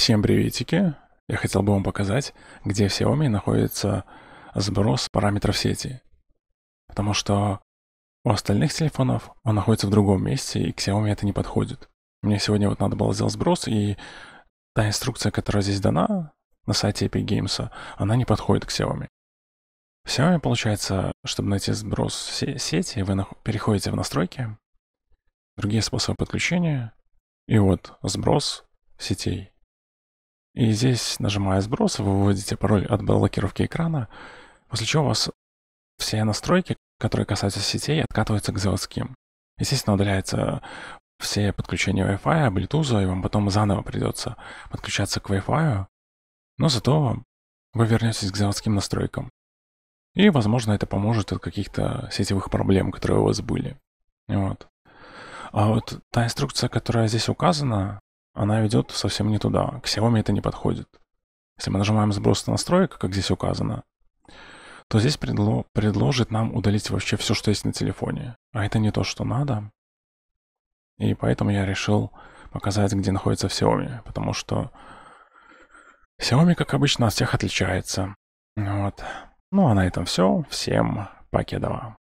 Всем приветики! Я хотел бы вам показать, где в Xiaomi находится сброс параметров сети. Потому что у остальных телефонов он находится в другом месте, и к Xiaomi это не подходит. Мне сегодня вот надо было сделать сброс, и та инструкция, которая здесь дана на сайте Epic Games, она не подходит к Xiaomi. В Xiaomi, получается, чтобы найти сброс сети, вы переходите в настройки, другие способы подключения, и вот сброс сетей. И здесь, нажимая сброс, вы выводите пароль от блокировки экрана, после чего у вас все настройки, которые касаются сетей, откатываются к заводским. Естественно, удаляется все подключения Wi-Fi, Bluetooth, и вам потом заново придется подключаться к Wi-Fi, но зато вы вернетесь к заводским настройкам. И, возможно, это поможет от каких-то сетевых проблем, которые у вас были. Вот. А вот та инструкция, которая здесь указана, она ведет совсем не туда. К Xiaomi это не подходит. Если мы нажимаем сброс настроек, как здесь указано, то здесь предло предложит нам удалить вообще все, что есть на телефоне. А это не то, что надо. И поэтому я решил показать, где находится Xiaomi, потому что Xiaomi, как обычно, от всех отличается. Вот. Ну, а на этом все. Всем покедова.